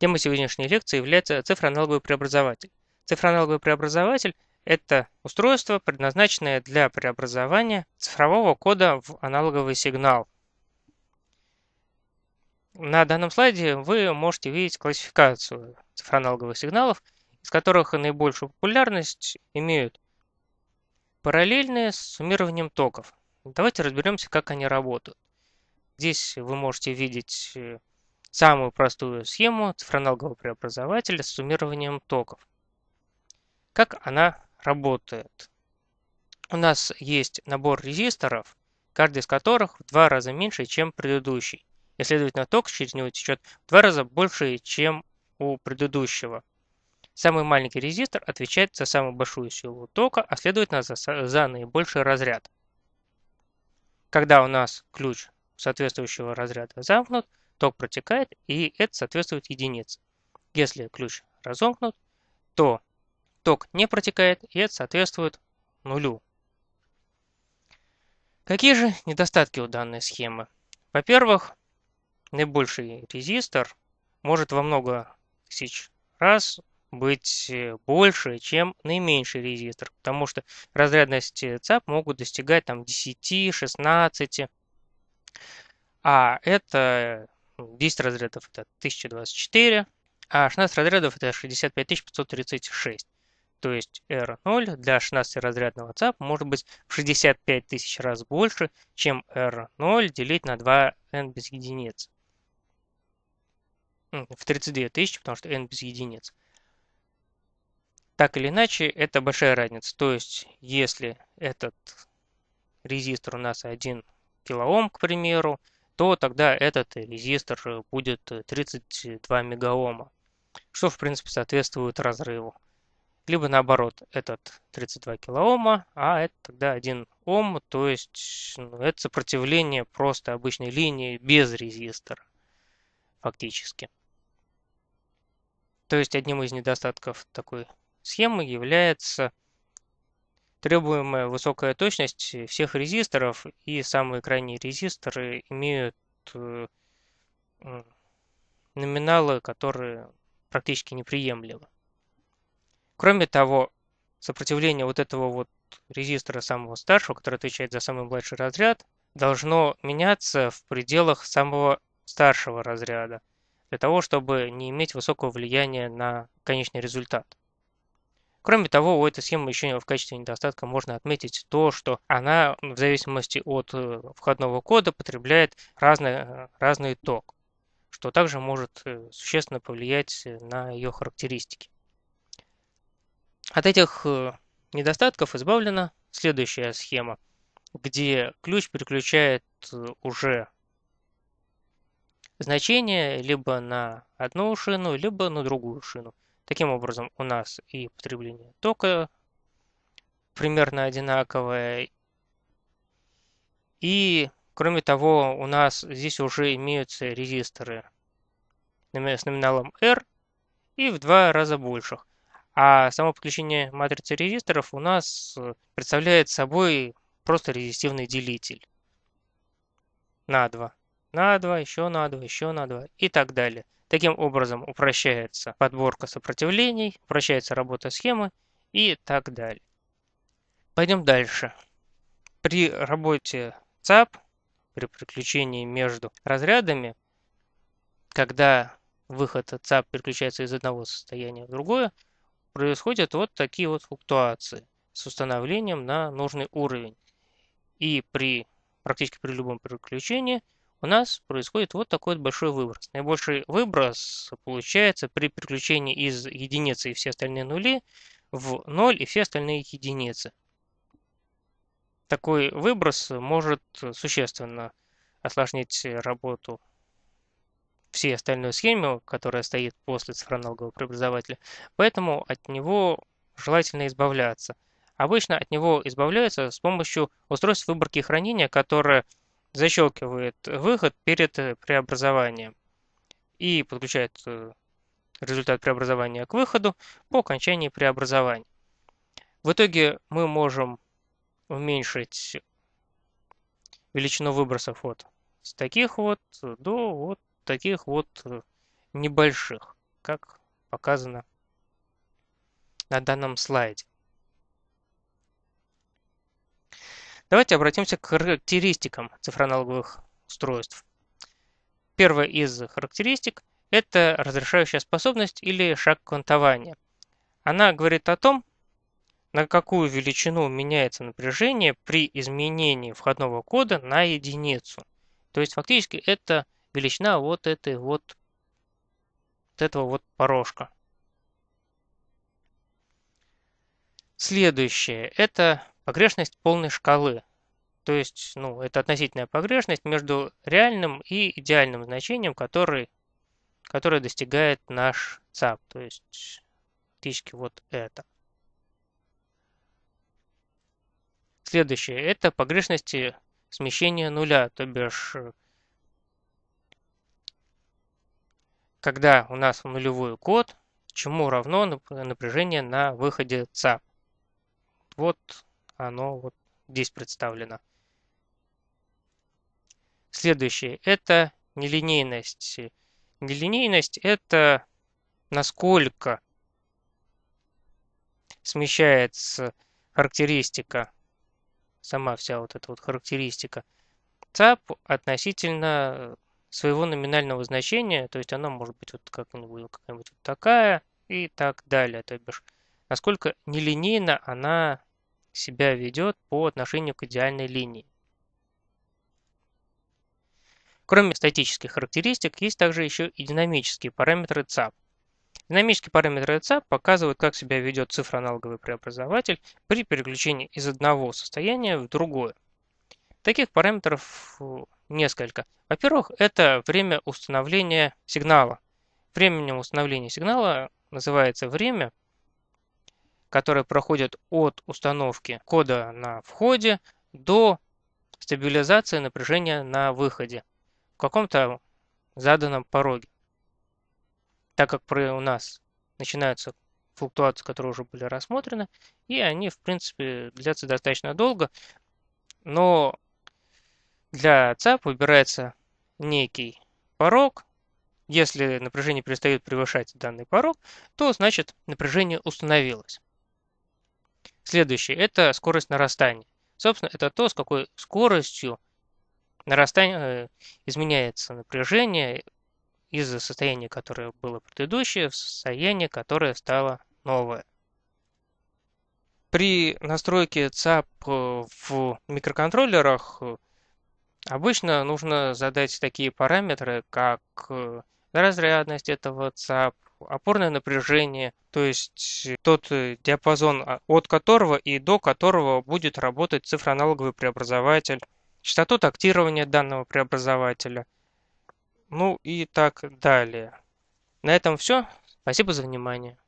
Тема сегодняшней лекции является цифроаналоговый преобразователь. Цифроаналоговый преобразователь – это устройство, предназначенное для преобразования цифрового кода в аналоговый сигнал. На данном слайде вы можете видеть классификацию цифроаналоговых сигналов, из которых наибольшую популярность имеют параллельные с суммированием токов. Давайте разберемся, как они работают. Здесь вы можете видеть э, самую простую схему цифроналогового преобразователя с суммированием токов. Как она работает? У нас есть набор резисторов, каждый из которых в два раза меньше, чем предыдущий. И, следовательно, ток через него течет в два раза больше, чем у предыдущего. Самый маленький резистор отвечает за самую большую силу тока, а следовательно за, за наибольший разряд. Когда у нас ключ соответствующего разряда замкнут, ток протекает, и это соответствует единице. Если ключ разомкнут, то ток не протекает, и это соответствует нулю. Какие же недостатки у данной схемы? Во-первых, наибольший резистор может во много тысяч раз быть э, больше, чем наименьший резистор, потому что разрядности э, ЦАП могут достигать там 10, 16, а это 10 разрядов это 1024, а 16 разрядов это 65536. То есть R0 для 16-разрядного ЦАП может быть в 65 тысяч раз больше, чем R0 делить на 2n без единиц. В 32 тысячи, потому что n без единиц. Так или иначе, это большая разница. То есть, если этот резистор у нас 1 килоом, к примеру, то тогда этот э, резистор э, будет 32 э, мегаома, что в принципе соответствует разрыву. Либо наоборот, этот 32 килоома, а это тогда 1 Ом, то есть ну, это сопротивление просто обычной линии без резистора, фактически. То есть одним из недостатков такой схемы является требуемая высокая точность э, всех резисторов, и самые крайние резисторы э, имеют э, номиналы, которые практически неприемлемы. Кроме того, сопротивление вот этого вот резистора самого старшего, который отвечает за самый младший разряд, должно меняться в пределах самого старшего разряда, для того, чтобы не иметь высокого влияния на конечный результат. Кроме того, у этой схемы еще в качестве недостатка можно отметить то, что она в зависимости от э, входного кода потребляет разный, разный ток, что также может э, существенно повлиять э, на ее характеристики. От этих недостатков избавлена следующая схема, где ключ переключает уже значение либо на одну шину, либо на другую шину – Таким образом, у нас и потребление тока примерно одинаковое. И, кроме того, у нас здесь уже имеются резисторы с номиналом R и в два раза больших. А само подключение матрицы резисторов у нас э, представляет собой просто резистивный делитель. На 2, на 2, еще на 2, еще на 2 и так далее. Таким образом упрощается подборка сопротивлений, упрощается работа схемы и так далее. Пойдем дальше. При работе ЦАП, при переключении между разрядами, когда выход ЦАП переключается из одного состояния в другое, происходят вот такие вот флуктуации с установлением на нужный уровень. И при практически при любом переключении – у нас происходит вот такой вот большой выброс. Наибольший выброс получается при переключении из единицы и все остальные нули в 0 и все остальные единицы. Такой выброс может существенно осложнить работу всей остальной схемы, которая стоит после цифроналогового преобразователя. Поэтому от него желательно избавляться. Обычно от него избавляются с помощью устройств выборки и хранения, которые защелкивает выход перед э, преобразованием и подключает э, результат преобразования к выходу по окончании преобразования. В итоге мы можем уменьшить величину выбросов вот с таких вот до вот таких вот э, небольших, как показано на данном слайде. Давайте обратимся к характеристикам цифроаналоговых устройств. Первая из характеристик – это разрешающая способность или шаг квантования. Она говорит о том, на какую величину меняется напряжение при изменении входного кода на единицу. То есть фактически это величина вот этой вот, вот этого вот порожка. Следующее – это погрешность полной шкалы. То есть, ну, это относительная погрешность между реальным и идеальным значением, который, который достигает наш ЦАП. То есть, фактически вот это. Следующее – это погрешности смещения нуля, то бишь, когда у нас нулевой код, чему равно напряжение на выходе ЦАП. Вот оно вот здесь представлено. Следующее – это нелинейность. Нелинейность – это насколько смещается характеристика, сама вся вот эта вот характеристика ЦАП относительно своего номинального значения, то есть она может быть вот как-нибудь какая вот такая и так далее, то бишь насколько нелинейно она себя ведет по отношению к идеальной линии. Кроме статических характеристик, есть также еще и динамические параметры ЦАП. Динамические параметры ЦАП показывают, как себя ведет цифроаналоговый преобразователь при переключении из одного состояния в другое. Таких параметров э, несколько. Во-первых, это время установления сигнала. Временем установления сигнала называется время, которые проходят от установки кода на входе до стабилизации напряжения на выходе в каком-то заданном пороге. Так как при, у нас начинаются флуктуации, которые уже были рассмотрены, и они, в принципе, длятся достаточно долго, но для ЦАП выбирается некий порог. Если напряжение перестает превышать данный порог, то значит напряжение установилось. Следующее – это скорость нарастания. Собственно, это то, с какой скоростью нарастание, э, изменяется напряжение из состояния, которое было предыдущее, в состояние, которое стало новое. При настройке ЦАП э, в микроконтроллерах э, обычно нужно задать такие параметры, как разрядность этого ЦАП, опорное напряжение, то есть э, тот э, диапазон, а, от которого и до которого будет работать цифроаналоговый преобразователь, частоту тактирования данного преобразователя, ну и так далее. На этом все. Спасибо за внимание.